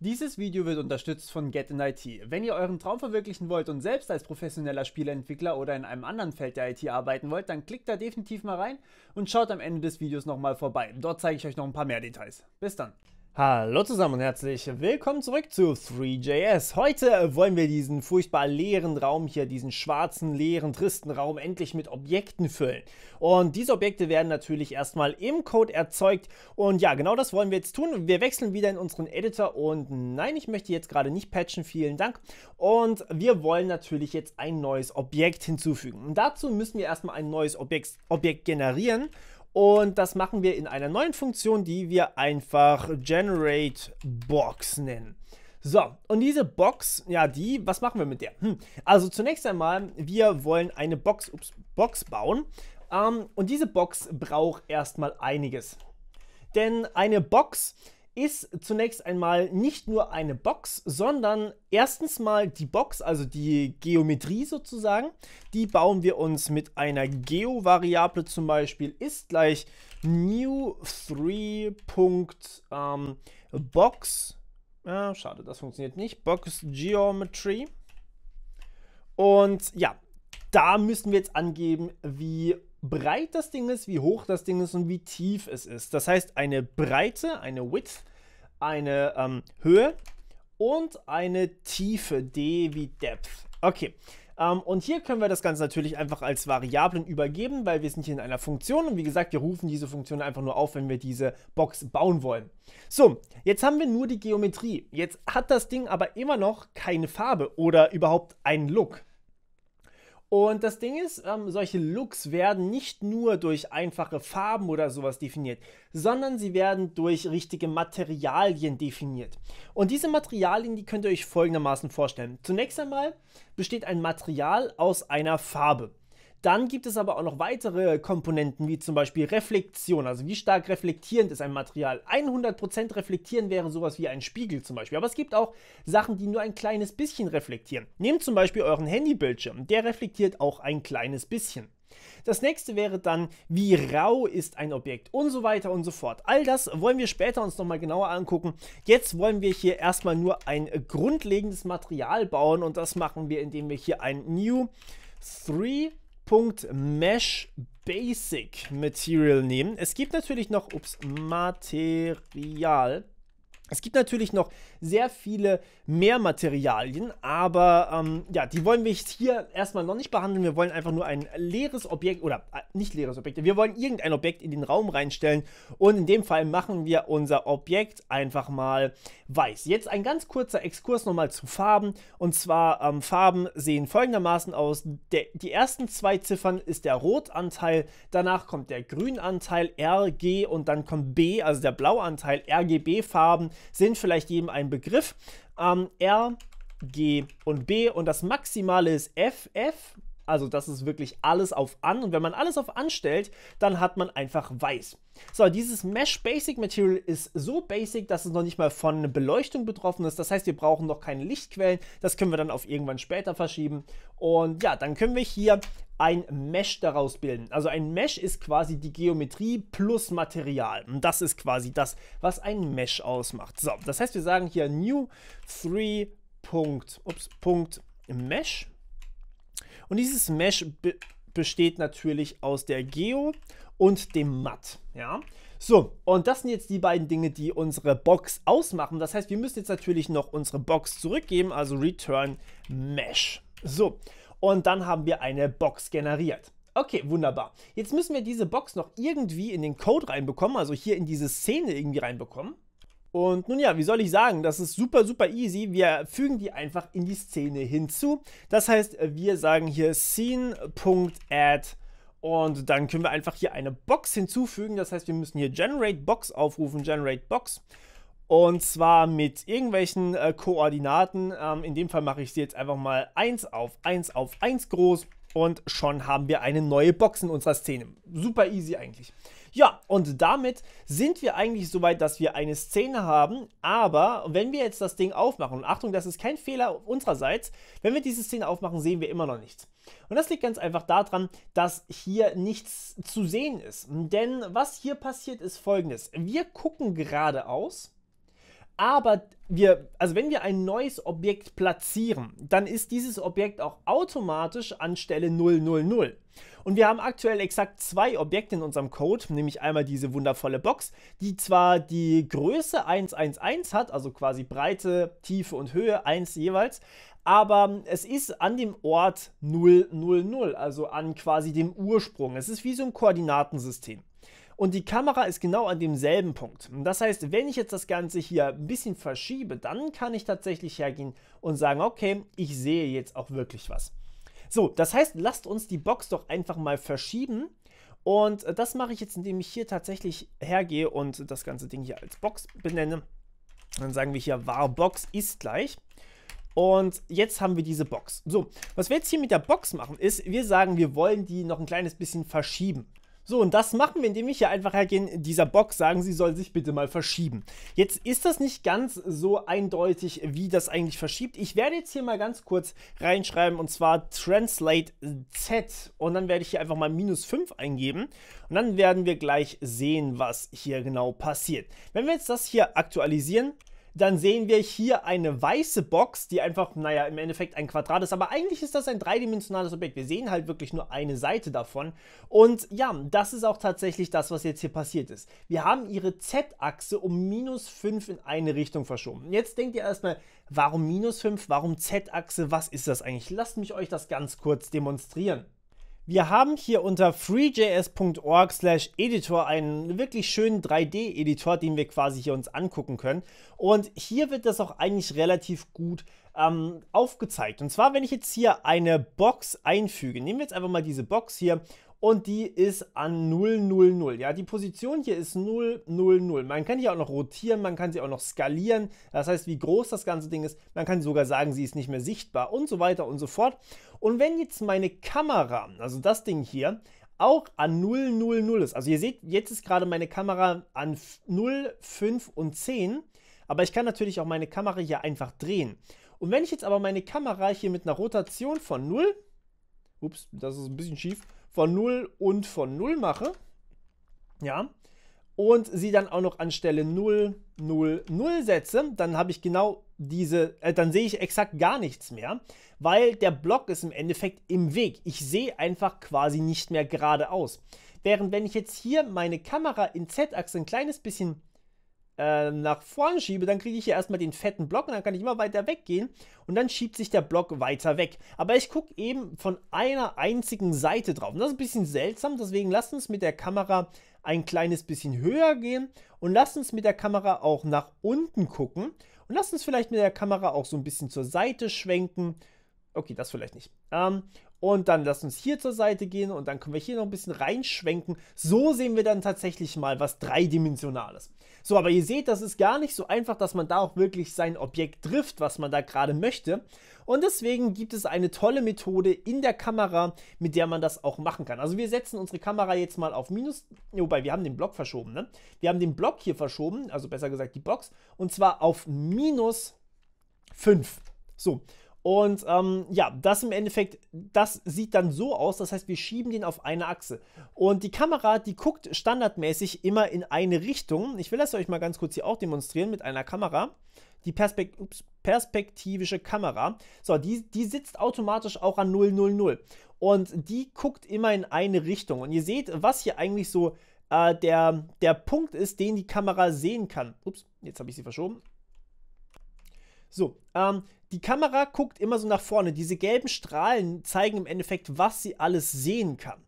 Dieses Video wird unterstützt von Get in IT. Wenn ihr euren Traum verwirklichen wollt und selbst als professioneller Spieleentwickler oder in einem anderen Feld der IT arbeiten wollt, dann klickt da definitiv mal rein und schaut am Ende des Videos nochmal vorbei. Dort zeige ich euch noch ein paar mehr Details. Bis dann! Hallo zusammen und herzlich willkommen zurück zu 3JS. Heute wollen wir diesen furchtbar leeren Raum hier, diesen schwarzen, leeren, tristen Raum endlich mit Objekten füllen. Und diese Objekte werden natürlich erstmal im Code erzeugt. Und ja, genau das wollen wir jetzt tun. Wir wechseln wieder in unseren Editor und nein, ich möchte jetzt gerade nicht patchen, vielen Dank. Und wir wollen natürlich jetzt ein neues Objekt hinzufügen. Und dazu müssen wir erstmal ein neues Objekt, Objekt generieren. Und das machen wir in einer neuen Funktion, die wir einfach Generate Box nennen. So, und diese Box, ja, die, was machen wir mit der? Hm. Also zunächst einmal, wir wollen eine Box, ups, Box bauen. Ähm, und diese Box braucht erstmal einiges. Denn eine Box ist zunächst einmal nicht nur eine Box, sondern erstens mal die Box, also die Geometrie sozusagen, die bauen wir uns mit einer Geo-Variable zum Beispiel ist gleich new 3. Ähm, Box, schade, das funktioniert nicht, Box Geometry. Und ja, da müssen wir jetzt angeben, wie breit das Ding ist, wie hoch das Ding ist und wie tief es ist. Das heißt, eine Breite, eine Width, eine ähm, Höhe und eine Tiefe, D wie Depth. Okay, um, ähm, und hier können wir das Ganze natürlich einfach als Variablen übergeben, weil wir sind hier in einer Funktion und wie gesagt, wir rufen diese Funktion einfach nur auf, wenn wir diese Box bauen wollen. So, jetzt haben wir nur die Geometrie. Jetzt hat das Ding aber immer noch keine Farbe oder überhaupt einen Look. Und das Ding ist, ähm, solche Looks werden nicht nur durch einfache Farben oder sowas definiert, sondern sie werden durch richtige Materialien definiert. Und diese Materialien, die könnt ihr euch folgendermaßen vorstellen. Zunächst einmal besteht ein Material aus einer Farbe. Dann gibt es aber auch noch weitere Komponenten, wie zum Beispiel Reflektion. Also wie stark reflektierend ist ein Material. 100% reflektieren wäre sowas wie ein Spiegel zum Beispiel. Aber es gibt auch Sachen, die nur ein kleines bisschen reflektieren. Nehmt zum Beispiel euren Handybildschirm. Der reflektiert auch ein kleines bisschen. Das nächste wäre dann, wie rau ist ein Objekt und so weiter und so fort. All das wollen wir später uns nochmal genauer angucken. Jetzt wollen wir hier erstmal nur ein grundlegendes Material bauen und das machen wir, indem wir hier ein New 3 Mesh Basic Material nehmen. Es gibt natürlich noch, ups, Material es gibt natürlich noch sehr viele mehr Materialien, aber ähm, ja, die wollen wir jetzt hier erstmal noch nicht behandeln. Wir wollen einfach nur ein leeres Objekt oder äh, nicht leeres Objekt. Wir wollen irgendein Objekt in den Raum reinstellen und in dem Fall machen wir unser Objekt einfach mal weiß. Jetzt ein ganz kurzer Exkurs nochmal zu Farben und zwar ähm, Farben sehen folgendermaßen aus. Der, die ersten zwei Ziffern ist der Rotanteil, danach kommt der Grünanteil RG und dann kommt B, also der Blauanteil RGB-Farben sind vielleicht jedem ein Begriff. Ähm, R, G und B und das Maximale ist FF, also das ist wirklich alles auf an und wenn man alles auf an stellt, dann hat man einfach weiß. So, dieses Mesh Basic Material ist so basic, dass es noch nicht mal von Beleuchtung betroffen ist. Das heißt, wir brauchen noch keine Lichtquellen. Das können wir dann auf irgendwann später verschieben. Und ja, dann können wir hier ein Mesh daraus bilden. Also ein Mesh ist quasi die Geometrie plus Material. Und das ist quasi das, was ein Mesh ausmacht. So, das heißt, wir sagen hier new 3. Punkt, ups, Punkt Mesh und dieses Mesh be besteht natürlich aus der Geo und dem Matt. Ja? So, und das sind jetzt die beiden Dinge, die unsere Box ausmachen. Das heißt, wir müssen jetzt natürlich noch unsere Box zurückgeben, also Return Mesh. So, und dann haben wir eine Box generiert. Okay, wunderbar. Jetzt müssen wir diese Box noch irgendwie in den Code reinbekommen, also hier in diese Szene irgendwie reinbekommen. Und nun ja, wie soll ich sagen, das ist super, super easy. Wir fügen die einfach in die Szene hinzu. Das heißt, wir sagen hier scene.add und dann können wir einfach hier eine Box hinzufügen. Das heißt, wir müssen hier generate Box aufrufen, generate Box. Und zwar mit irgendwelchen äh, Koordinaten. Ähm, in dem Fall mache ich sie jetzt einfach mal 1 auf 1 auf 1 groß. Und schon haben wir eine neue Box in unserer Szene. Super easy eigentlich. Ja, und damit sind wir eigentlich so weit, dass wir eine Szene haben, aber wenn wir jetzt das Ding aufmachen, und Achtung, das ist kein Fehler unsererseits, wenn wir diese Szene aufmachen, sehen wir immer noch nichts. Und das liegt ganz einfach daran, dass hier nichts zu sehen ist. Denn was hier passiert, ist folgendes. Wir gucken geradeaus aber wir, also wenn wir ein neues Objekt platzieren, dann ist dieses Objekt auch automatisch an Stelle 000. Und wir haben aktuell exakt zwei Objekte in unserem Code, nämlich einmal diese wundervolle Box, die zwar die Größe 111 hat, also quasi Breite, Tiefe und Höhe 1 jeweils, aber es ist an dem Ort 000, also an quasi dem Ursprung. Es ist wie so ein Koordinatensystem. Und die Kamera ist genau an demselben Punkt. Das heißt, wenn ich jetzt das Ganze hier ein bisschen verschiebe, dann kann ich tatsächlich hergehen und sagen, okay, ich sehe jetzt auch wirklich was. So, das heißt, lasst uns die Box doch einfach mal verschieben. Und äh, das mache ich jetzt, indem ich hier tatsächlich hergehe und das ganze Ding hier als Box benenne. Dann sagen wir hier var Box ist gleich. Und jetzt haben wir diese Box. So, was wir jetzt hier mit der Box machen, ist, wir sagen, wir wollen die noch ein kleines bisschen verschieben. So, und das machen wir, indem ich hier einfach hergehen, dieser Box sagen, sie soll sich bitte mal verschieben. Jetzt ist das nicht ganz so eindeutig, wie das eigentlich verschiebt. Ich werde jetzt hier mal ganz kurz reinschreiben und zwar Translate Z und dann werde ich hier einfach mal minus 5 eingeben und dann werden wir gleich sehen, was hier genau passiert. Wenn wir jetzt das hier aktualisieren, dann sehen wir hier eine weiße Box, die einfach, naja, im Endeffekt ein Quadrat ist, aber eigentlich ist das ein dreidimensionales Objekt. Wir sehen halt wirklich nur eine Seite davon. Und ja, das ist auch tatsächlich das, was jetzt hier passiert ist. Wir haben ihre Z-Achse um minus 5 in eine Richtung verschoben. Jetzt denkt ihr erstmal, warum minus 5, warum Z-Achse, was ist das eigentlich? Lasst mich euch das ganz kurz demonstrieren. Wir haben hier unter freejs.org slash editor einen wirklich schönen 3D-Editor, den wir quasi hier uns angucken können. Und hier wird das auch eigentlich relativ gut ähm, aufgezeigt. Und zwar, wenn ich jetzt hier eine Box einfüge, nehmen wir jetzt einfach mal diese Box hier und die ist an 000. Ja, die Position hier ist 000. Man kann die auch noch rotieren, man kann sie auch noch skalieren. Das heißt, wie groß das ganze Ding ist, man kann sogar sagen, sie ist nicht mehr sichtbar und so weiter und so fort. Und wenn jetzt meine Kamera, also das Ding hier, auch an 000 ist, also ihr seht, jetzt ist gerade meine Kamera an 0, 5 und 10, aber ich kann natürlich auch meine Kamera hier einfach drehen. Und wenn ich jetzt aber meine Kamera hier mit einer Rotation von 0, ups, das ist ein bisschen schief, von 0 und von 0 mache, ja, und sie dann auch noch anstelle 0, 0, 0 setze, dann habe ich genau diese, äh, dann sehe ich exakt gar nichts mehr, weil der Block ist im Endeffekt im Weg. Ich sehe einfach quasi nicht mehr geradeaus. Während wenn ich jetzt hier meine Kamera in Z-Achse ein kleines bisschen äh, nach vorne schiebe, dann kriege ich hier erstmal den fetten Block und dann kann ich immer weiter weggehen und dann schiebt sich der Block weiter weg. Aber ich gucke eben von einer einzigen Seite drauf. Und das ist ein bisschen seltsam, deswegen lasst uns mit der Kamera ein kleines bisschen höher gehen und lasst uns mit der Kamera auch nach unten gucken und lasst uns vielleicht mit der Kamera auch so ein bisschen zur Seite schwenken. Okay, das vielleicht nicht. Ähm, und dann lasst uns hier zur Seite gehen und dann können wir hier noch ein bisschen reinschwenken. So sehen wir dann tatsächlich mal was Dreidimensionales. So, aber ihr seht, das ist gar nicht so einfach, dass man da auch wirklich sein Objekt trifft, was man da gerade möchte. Und deswegen gibt es eine tolle Methode in der Kamera, mit der man das auch machen kann. Also wir setzen unsere Kamera jetzt mal auf Minus, wobei wir haben den Block verschoben, ne? Wir haben den Block hier verschoben, also besser gesagt die Box, und zwar auf Minus 5. So, und ähm, ja, das im Endeffekt, das sieht dann so aus. Das heißt, wir schieben den auf eine Achse. Und die Kamera, die guckt standardmäßig immer in eine Richtung. Ich will das euch mal ganz kurz hier auch demonstrieren mit einer Kamera. Die Perspekt ups, perspektivische Kamera. So, die, die sitzt automatisch auch an 000. Und die guckt immer in eine Richtung. Und ihr seht, was hier eigentlich so äh, der, der Punkt ist, den die Kamera sehen kann. Ups, jetzt habe ich sie verschoben. So, ähm, die Kamera guckt immer so nach vorne. Diese gelben Strahlen zeigen im Endeffekt, was sie alles sehen kann.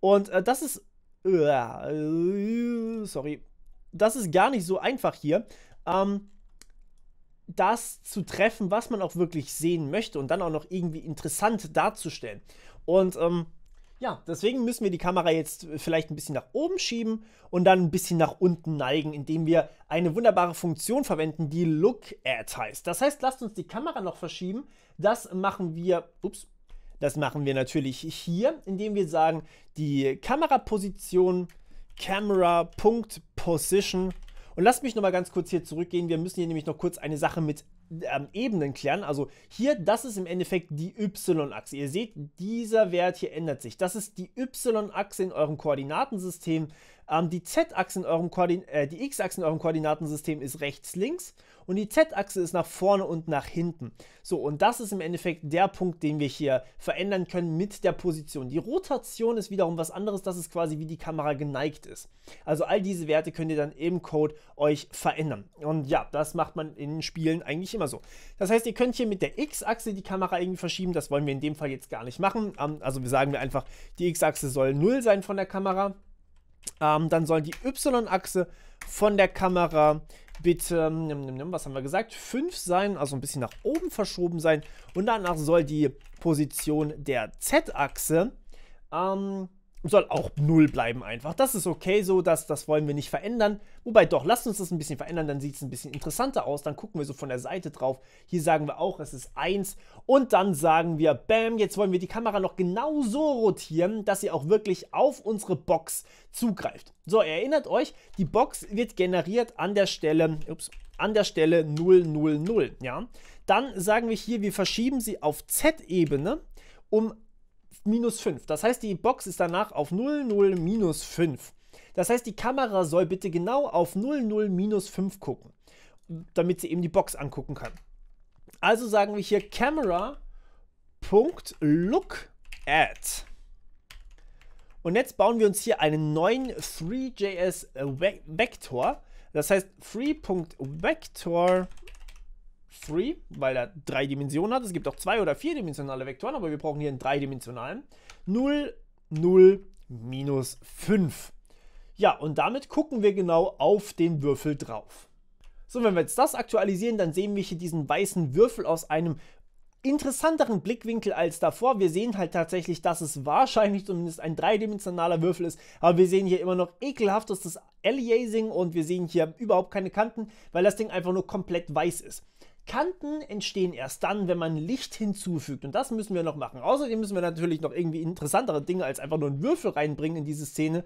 Und äh, das ist. Äh, sorry. Das ist gar nicht so einfach hier. Ähm, das zu treffen, was man auch wirklich sehen möchte und dann auch noch irgendwie interessant darzustellen. Und ähm, ja, deswegen müssen wir die Kamera jetzt äh, vielleicht ein bisschen nach oben schieben und dann ein bisschen nach unten neigen, indem wir eine wunderbare Funktion verwenden, die Look At heißt. Das heißt, lasst uns die Kamera noch verschieben. Das machen wir, ups, das machen wir natürlich hier, indem wir sagen, die Kameraposition, Camera.Position und lasst mich noch mal ganz kurz hier zurückgehen. Wir müssen hier nämlich noch kurz eine Sache mit ähm, Ebenen klären. Also hier, das ist im Endeffekt die y-Achse. Ihr seht, dieser Wert hier ändert sich. Das ist die y-Achse in eurem Koordinatensystem. Ähm, die z-Achse in eurem Koordin äh, die x-Achse in eurem Koordinatensystem ist rechts, links und die Z-Achse ist nach vorne und nach hinten. So, und das ist im Endeffekt der Punkt, den wir hier verändern können mit der Position. Die Rotation ist wiederum was anderes, das ist quasi wie die Kamera geneigt ist. Also all diese Werte könnt ihr dann im Code euch verändern. Und ja, das macht man in Spielen eigentlich immer so. Das heißt, ihr könnt hier mit der X-Achse die Kamera irgendwie verschieben, das wollen wir in dem Fall jetzt gar nicht machen. Ähm, also wir sagen wir einfach, die X-Achse soll 0 sein von der Kamera. Ähm, dann soll die Y-Achse von der Kamera bitte, ähm, was haben wir gesagt, 5 sein, also ein bisschen nach oben verschoben sein. Und danach soll die Position der Z-Achse ähm, soll auch 0 bleiben einfach. Das ist okay so, das, das wollen wir nicht verändern. Wobei doch, lasst uns das ein bisschen verändern, dann sieht es ein bisschen interessanter aus. Dann gucken wir so von der Seite drauf. Hier sagen wir auch, es ist 1. Und dann sagen wir, bam, jetzt wollen wir die Kamera noch genau so rotieren, dass sie auch wirklich auf unsere Box zugreift. So, erinnert euch, die Box wird generiert an der Stelle, ups, an der Stelle 000, ja. Dann sagen wir hier, wir verschieben sie auf Z-Ebene um minus 5. Das heißt, die Box ist danach auf 00 minus 5. Das heißt, die Kamera soll bitte genau auf 00-5 gucken, damit sie eben die Box angucken kann. Also sagen wir hier camera.look at. Und jetzt bauen wir uns hier einen neuen 3JS Vector. Das heißt free.vector 3, weil er drei Dimensionen hat. Es gibt auch zwei- oder vierdimensionale Vektoren, aber wir brauchen hier einen dreidimensionalen. 0, 0, minus 5. Ja, und damit gucken wir genau auf den Würfel drauf. So, wenn wir jetzt das aktualisieren, dann sehen wir hier diesen weißen Würfel aus einem interessanteren Blickwinkel als davor. Wir sehen halt tatsächlich, dass es wahrscheinlich zumindest ein dreidimensionaler Würfel ist, aber wir sehen hier immer noch ekelhaftes Aliasing und wir sehen hier überhaupt keine Kanten, weil das Ding einfach nur komplett weiß ist. Kanten entstehen erst dann, wenn man Licht hinzufügt und das müssen wir noch machen. Außerdem müssen wir natürlich noch irgendwie interessantere Dinge als einfach nur einen Würfel reinbringen in diese Szene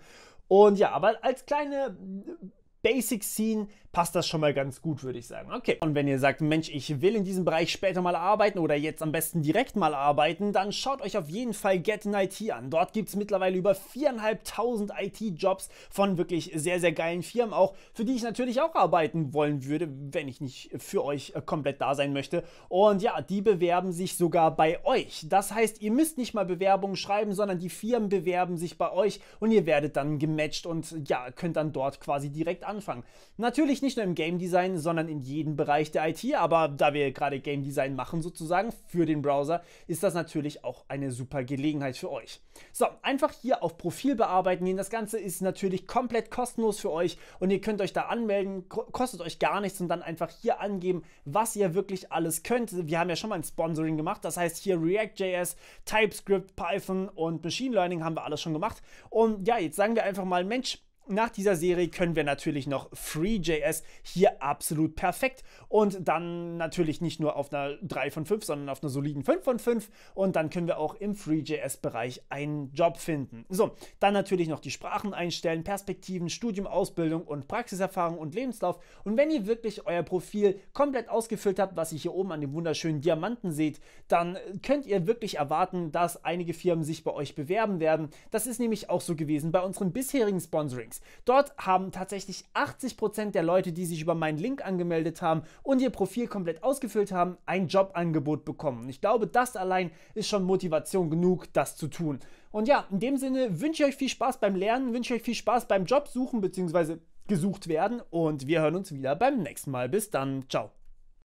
und ja, aber als kleine äh, Basic Scene passt das schon mal ganz gut, würde ich sagen. Okay. Und wenn ihr sagt, Mensch, ich will in diesem Bereich später mal arbeiten oder jetzt am besten direkt mal arbeiten, dann schaut euch auf jeden Fall Get in IT an. Dort gibt es mittlerweile über 4.500 IT-Jobs von wirklich sehr, sehr geilen Firmen auch, für die ich natürlich auch arbeiten wollen würde, wenn ich nicht für euch äh, komplett da sein möchte. Und ja, die bewerben sich sogar bei euch. Das heißt, ihr müsst nicht mal Bewerbungen schreiben, sondern die Firmen bewerben sich bei euch und ihr werdet dann gematcht und ja, könnt dann dort quasi direkt anfangen. Natürlich nicht nicht nur im Game Design, sondern in jedem Bereich der IT. Aber da wir gerade Game Design machen sozusagen für den Browser, ist das natürlich auch eine super Gelegenheit für euch. So, einfach hier auf Profil bearbeiten gehen. Das Ganze ist natürlich komplett kostenlos für euch und ihr könnt euch da anmelden, kostet euch gar nichts und dann einfach hier angeben, was ihr wirklich alles könnt. Wir haben ja schon mal ein Sponsoring gemacht, das heißt hier React.js, TypeScript, Python und Machine Learning haben wir alles schon gemacht. Und ja, jetzt sagen wir einfach mal, Mensch, nach dieser Serie können wir natürlich noch FreeJS hier absolut perfekt und dann natürlich nicht nur auf einer 3 von 5, sondern auf einer soliden 5 von 5 und dann können wir auch im FreeJS-Bereich einen Job finden. So, dann natürlich noch die Sprachen einstellen, Perspektiven, Studium, Ausbildung und Praxiserfahrung und Lebenslauf und wenn ihr wirklich euer Profil komplett ausgefüllt habt, was ihr hier oben an dem wunderschönen Diamanten seht, dann könnt ihr wirklich erwarten, dass einige Firmen sich bei euch bewerben werden. Das ist nämlich auch so gewesen bei unseren bisherigen Sponsorings. Netflix. Dort haben tatsächlich 80% der Leute, die sich über meinen Link angemeldet haben und ihr Profil komplett ausgefüllt haben, ein Jobangebot bekommen. ich glaube, das allein ist schon Motivation genug, das zu tun. Und ja, in dem Sinne wünsche ich euch viel Spaß beim Lernen, wünsche ich euch viel Spaß beim Jobsuchen bzw. gesucht werden und wir hören uns wieder beim nächsten Mal. Bis dann, ciao.